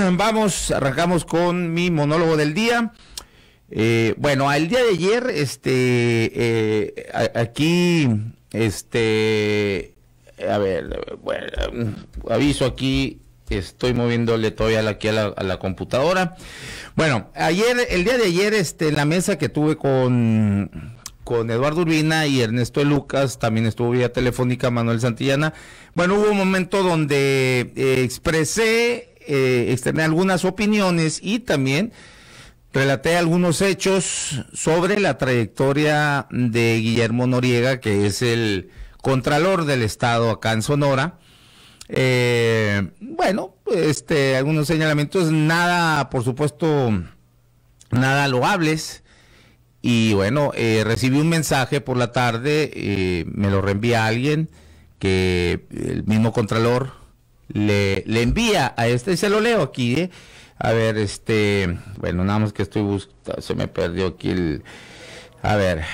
Vamos, arrancamos con mi monólogo del día. Eh, bueno, el día de ayer, este, eh, aquí, este, a ver, aviso aquí, estoy moviéndole todavía aquí a la, computadora. Bueno, ayer, el día de ayer, este, la mesa que tuve con, con Eduardo Urbina y Ernesto Lucas, también estuvo vía telefónica Manuel Santillana. Bueno, hubo un momento donde eh, expresé eh, externé algunas opiniones y también relaté algunos hechos sobre la trayectoria de Guillermo Noriega, que es el contralor del Estado acá en Sonora. Eh, bueno, este, algunos señalamientos, nada, por supuesto, nada loables. Y bueno, eh, recibí un mensaje por la tarde, eh, me lo reenvía alguien, que el mismo contralor le, envía a este, y se lo leo aquí, ¿eh? A ver, este, bueno, nada más que estoy buscando, se me perdió aquí el, a ver,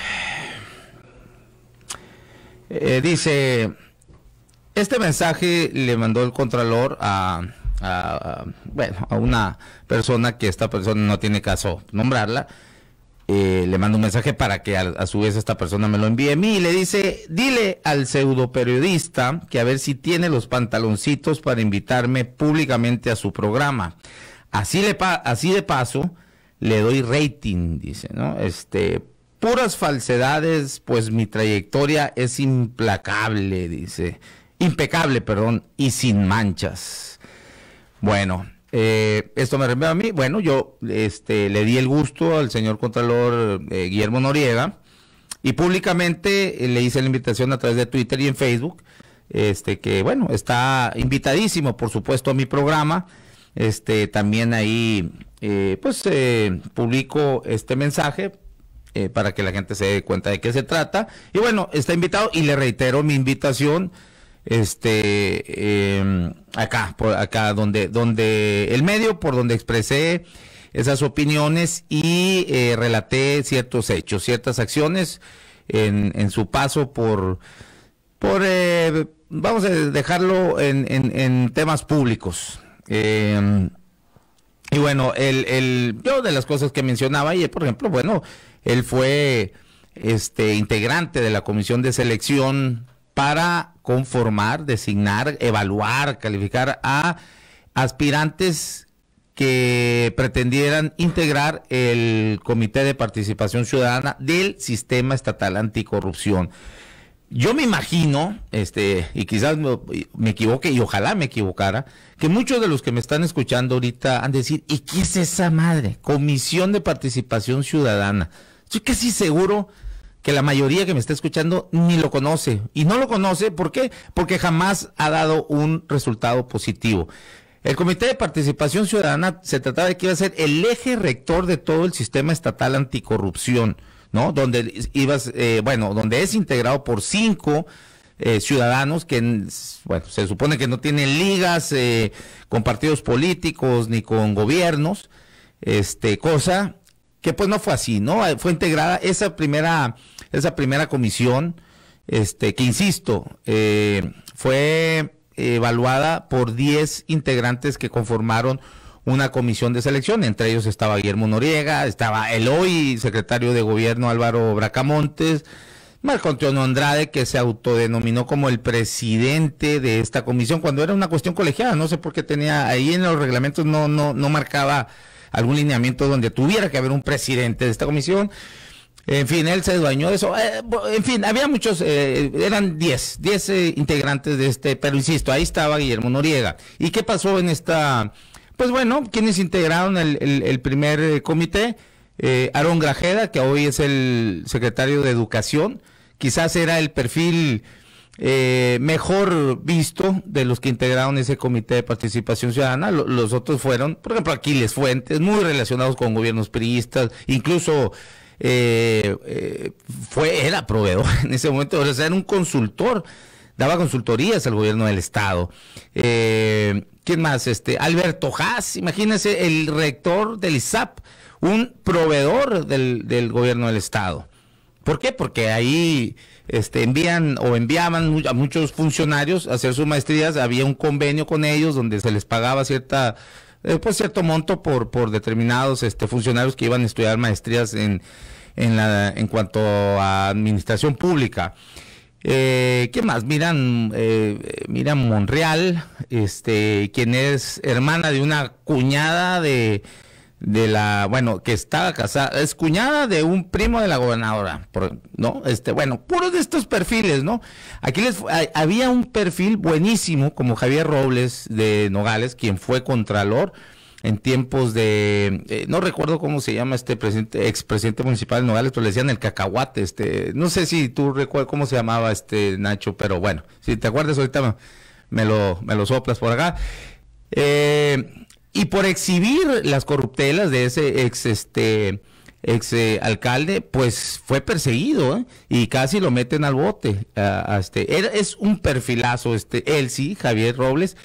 eh, dice, este mensaje le mandó el contralor a, bueno, a una persona que esta persona no tiene caso nombrarla, eh, le mando un mensaje para que a, su vez esta persona me lo envíe a mí y le dice, dile al pseudo periodista que a ver si tiene los pantaloncitos para invitarme públicamente a su programa. Así, le así de paso le doy rating, dice, ¿no? Este, puras falsedades, pues mi trayectoria es implacable, dice, impecable, perdón, y sin manchas. Bueno, eh, esto me refiero a mí. Bueno, yo este, le di el gusto al señor Contralor eh, Guillermo Noriega y públicamente eh, le hice la invitación a través de Twitter y en Facebook. Este, que bueno, está invitadísimo, por supuesto, a mi programa. Este, también ahí, pues, publico este mensaje para que la gente se dé cuenta de qué se trata. Y bueno, está invitado y le reitero mi invitación este em, acá por acá donde donde el medio por donde expresé esas opiniones y eh, relaté ciertos hechos ciertas acciones en, en su paso por por eh, vamos a dejarlo en, en, temas públicos em, y bueno el, yo de las cosas que mencionaba y por ejemplo bueno él fue este integrante de la comisión de selección para conformar, designar, evaluar, calificar a aspirantes que pretendieran integrar el Comité de Participación Ciudadana del Sistema Estatal Anticorrupción. Yo me imagino, este, y quizás me, me, equivoque, y ojalá me equivocara, que muchos de los que me están escuchando ahorita han de decir, ¿y qué es esa madre? Comisión de Participación Ciudadana. Estoy casi seguro que la mayoría que me está escuchando ni lo conoce. Y no lo conoce, ¿por qué? Porque jamás ha dado un resultado positivo. El Comité de Participación Ciudadana se trataba de que iba a ser el eje rector de todo el sistema estatal anticorrupción, ¿no? Donde ibas, eh, bueno, donde es integrado por cinco eh, ciudadanos que, bueno, se supone que no tienen ligas eh, con partidos políticos ni con gobiernos, este, cosa que pues no fue así, ¿no? Eh, fue integrada esa primera, esa primera comisión, este, que insisto, eh, fue eh, evaluada por 10 integrantes que conformaron una comisión de selección, entre ellos estaba Guillermo Noriega, estaba el hoy secretario de gobierno Álvaro Bracamontes, Marco Antonio Andrade, que se autodenominó como el presidente de esta comisión, cuando era una cuestión colegiada, no sé por qué tenía, ahí en los reglamentos no, no, no marcaba algún lineamiento donde tuviera que haber un presidente de esta comisión. En fin, él se dueñó de eso. Eh, en fin, había muchos, eh, eran 10, 10 eh, integrantes de este, pero insisto, ahí estaba Guillermo Noriega. ¿Y qué pasó en esta? Pues bueno, quienes integraron el, primer comité, Aarón Grajeda, que hoy es el secretario de Educación, quizás era el perfil eh, mejor visto de los que integraron ese comité de participación ciudadana. los otros fueron, por ejemplo, Aquiles Fuentes, muy relacionados con gobiernos priistas, incluso eh, eh, fue, era proveedor en ese momento, o sea, era un consultor, daba consultorías al gobierno del estado. ¿Quién más? Este, Alberto Haas, imagínense, el rector del ISAP, un proveedor del gobierno del estado. ¿Por qué? Porque ahí este, envían o enviaban a muchos funcionarios a hacer sus maestrías, había un convenio con ellos donde se les pagaba cierta eh, pues cierto monto por por determinados este funcionarios que iban a estudiar maestrías en en la en cuanto a administración pública. Eh, ¿Qué más? Miran, eh, Monreal, este, quien es hermana de una cuñada de, de la, bueno, que estaba casada, es cuñada de un primo de la gobernadora, ¿no? Este, bueno, puros de estos perfiles, ¿no? Aquí les, había un perfil buenísimo como Javier Robles de Nogales, quien fue contralor en tiempos de, eh, no recuerdo cómo se llama este presidente, expresidente municipal de Nogales, pero le decían el cacahuate, este, no sé si tú recuerdas cómo se llamaba este Nacho, pero bueno, si te acuerdas ahorita me, me lo, me lo soplas por acá. Eh, y por exhibir las corruptelas de ese ex, este, ex eh, alcalde, pues fue perseguido ¿eh? y casi lo meten al bote. este. es un perfilazo, este, él sí, Javier Robles,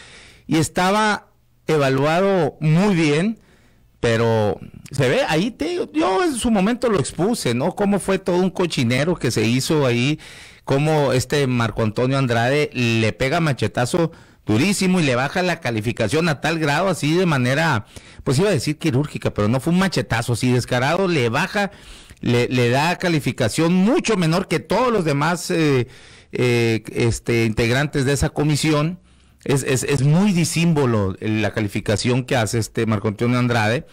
y estaba evaluado muy bien, pero se ve, ahí te, yo en su momento lo expuse, ¿no? Cómo fue todo un cochinero que se hizo ahí, cómo este Marco Antonio Andrade le pega machetazo durísimo y le baja la calificación a tal grado, así de manera, pues iba a decir quirúrgica, pero no fue un machetazo así descarado, le baja, le, da calificación mucho menor que todos los demás eh, eh, este, integrantes de esa comisión. Es, es, es muy disímbolo la calificación que hace este Marco Antonio Andrade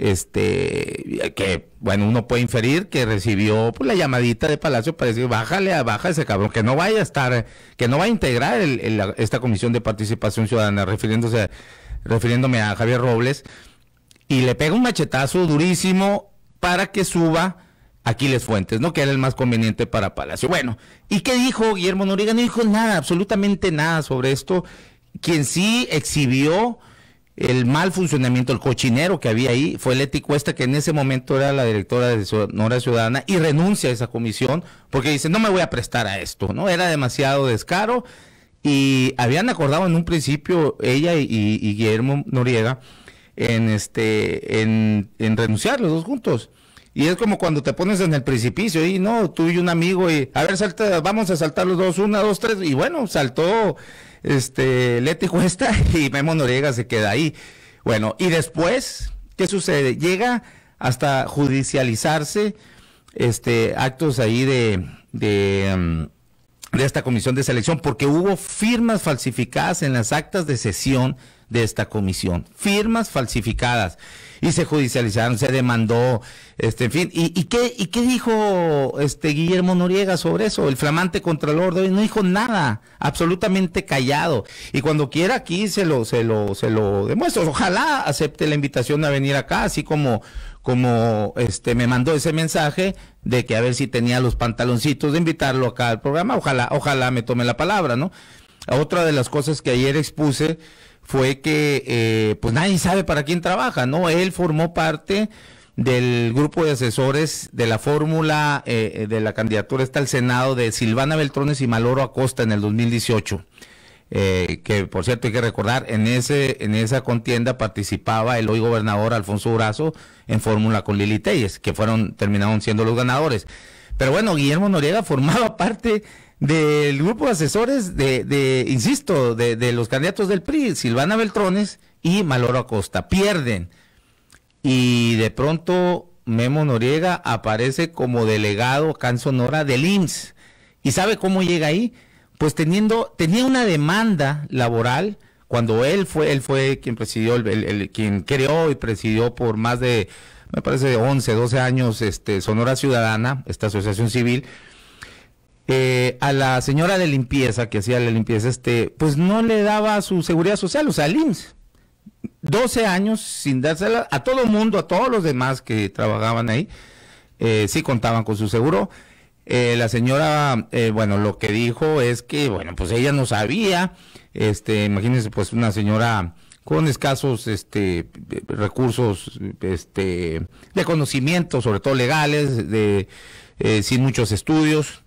este, que, bueno, uno puede inferir que recibió pues, la llamadita de Palacio para decir, bájale, a, baja ese cabrón, que no vaya a estar, que no va a integrar esta comisión de participación ciudadana, refiriéndose, refiriéndome a Javier Robles, y le pega un machetazo durísimo para que suba Aquiles Fuentes, ¿no? Que era el más conveniente para Palacio. Bueno, ¿y qué dijo Guillermo Noriega? No dijo nada, absolutamente nada sobre esto. Quien sí exhibió el mal funcionamiento, el cochinero que había ahí, fue Leti Cuesta, que en ese momento era la directora de Sonora Ciudadana, y renuncia a esa comisión porque dice, no me voy a prestar a esto, ¿no? Era demasiado descaro y habían acordado en un principio ella y, Guillermo Noriega en, este, en, renunciar los dos juntos. Y es como cuando te pones en el precipicio y no, tú y un amigo y a ver, salta, vamos a saltar los dos, una, dos, tres, y bueno, saltó este, Leti Cuesta y Memo Noriega se queda ahí. Bueno, y después, ¿qué sucede? Llega hasta judicializarse este, actos ahí de, de, em, de esta comisión de selección, porque hubo firmas falsificadas en las actas de sesión de esta comisión. Firmas falsificadas y se judicializaron, se demandó, este, en fin. ¿Y, qué, y qué dijo este Guillermo Noriega sobre eso? El flamante contralor de hoy no dijo nada, absolutamente callado. Y cuando quiera aquí se lo, se lo, se lo demuestro. Ojalá acepte la invitación a venir acá, así como, como este me mandó ese mensaje de que a ver si tenía los pantaloncitos de invitarlo acá al programa. Ojalá, ojalá me tome la palabra, ¿no? Otra de las cosas que ayer expuse fue que eh, pues nadie sabe para quién trabaja, ¿no? Él formó parte del grupo de asesores de la fórmula eh, de la candidatura está al Senado de Silvana Beltrones y Maloro Acosta en el 2018. Eh, que por cierto hay que recordar, en, ese, en esa contienda participaba el hoy gobernador Alfonso Brazo en fórmula con Lili Telles, que fueron, terminaron siendo los ganadores. Pero bueno, Guillermo Noriega formaba parte del grupo de asesores de, insisto, de, los candidatos del PRI, Silvana Beltrones y Maloro Acosta. Pierden. Y de pronto Memo Noriega aparece como delegado acá Sonora del IMSS. ¿Y sabe cómo llega ahí? Pues teniendo, tenía una demanda laboral cuando él fue, él fue quien presidió, quien creó y presidió por más de, me parece, 11, 12 años este, Sonora Ciudadana, esta asociación civil, eh, a la señora de limpieza que hacía la limpieza, este, pues no le daba su seguridad social, o sea, al IMSS. 12 años sin dársela a todo mundo, a todos los demás que trabajaban ahí, eh, sí contaban con su seguro. Eh, la señora, bueno, lo que dijo es que, bueno, pues ella no sabía, este, imagínense, pues una señora con escasos este, recursos este, de conocimiento, sobre todo legales, de, sin muchos estudios,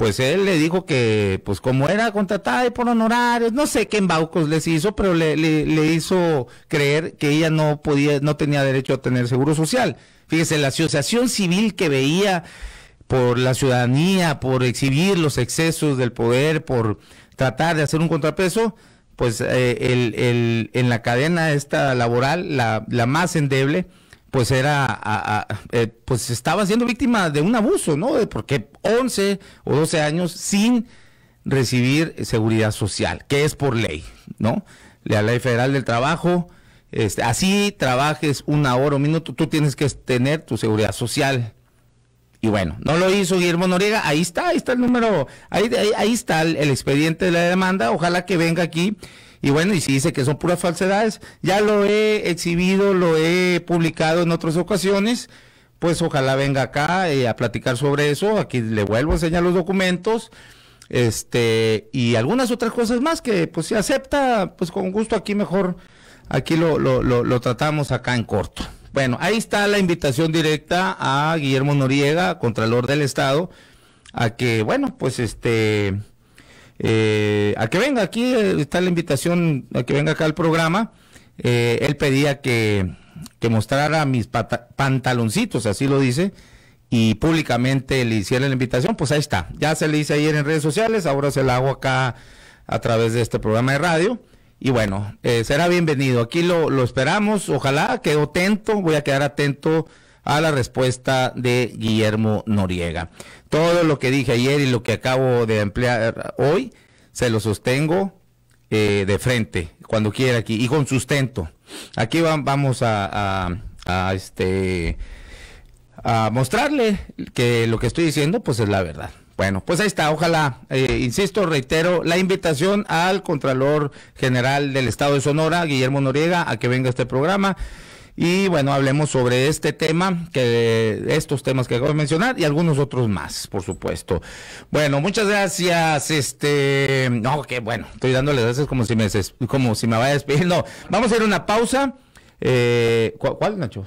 pues él le dijo que, pues como era contratada y por honorarios, no sé qué embaucos les hizo, pero le, le, hizo creer que ella no podía, no tenía derecho a tener seguro social. Fíjese, la asociación civil que veía por la ciudadanía, por exhibir los excesos del poder, por tratar de hacer un contrapeso, pues eh, el, en la cadena esta laboral, la, la más endeble, pues era, eh, pues estaba siendo víctima de un abuso, ¿no? Porque 11 o 12 años sin recibir seguridad social, que es por ley, ¿no? La ley federal del trabajo, este, así trabajes una hora o minuto, tú tienes que tener tu seguridad social. Y bueno, no lo hizo Guillermo Noriega, ahí está, ahí está el número, ahí, ahí, está el expediente de la demanda, ojalá que venga aquí y bueno, y si dice que son puras falsedades, ya lo he exhibido, lo he publicado en otras ocasiones, pues ojalá venga acá eh, a platicar sobre eso. Aquí le vuelvo a enseñar los documentos. Este, y algunas otras cosas más que, pues, si acepta, pues con gusto aquí mejor, aquí lo, lo tratamos acá en corto. Bueno, ahí está la invitación directa a Guillermo Noriega, Contralor del Estado, a que, bueno, pues este, eh, a que venga aquí, eh, está la invitación a que venga acá al programa. Eh, él pedía que, mostrara mis pantaloncitos, así lo dice, y públicamente le hiciera la invitación, pues ahí está. Ya se le hice ayer en redes sociales, ahora se la hago acá a través de este programa de radio. Y bueno, será bienvenido. Aquí lo, lo esperamos, ojalá, quedo atento, voy a quedar atento a la respuesta de Guillermo Noriega. Todo lo que dije ayer y lo que acabo de emplear hoy, se lo sostengo eh, de frente, cuando quiera aquí, y con sustento. Aquí vamos a, este, a mostrarle que lo que estoy diciendo pues es la verdad. Bueno, pues ahí está, ojalá, eh, insisto, reitero la invitación al Contralor General del Estado de Sonora, Guillermo Noriega, a que venga a este programa. Y bueno, hablemos sobre este tema, que estos temas que acabo de mencionar y algunos otros más, por supuesto. Bueno, muchas gracias. Este, no, que bueno, estoy dándole gracias como si me como si me vaya despidiendo. Vamos a hacer una pausa. Eh, ¿Cuál, Nacho?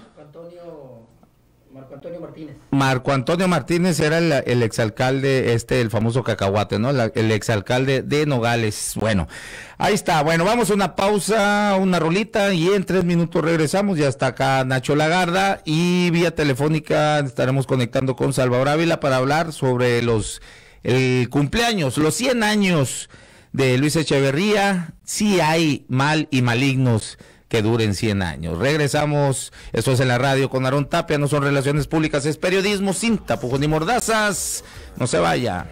Marco Antonio Martínez. Marco Antonio Martínez era el, exalcalde, este, el famoso cacahuate, ¿no? el exalcalde de Nogales. Bueno, ahí está. Bueno, vamos a una pausa, una rolita y en tres minutos regresamos. Ya está acá Nacho Lagarda y vía telefónica estaremos conectando con Salvador Ávila para hablar sobre los el cumpleaños, los 100 años de Luis Echeverría. Si sí hay mal y malignos que duren 100 años. Regresamos, esto es en la radio con Aaron Tapia, no son relaciones públicas, es periodismo sin tapujos ni mordazas. No se vaya.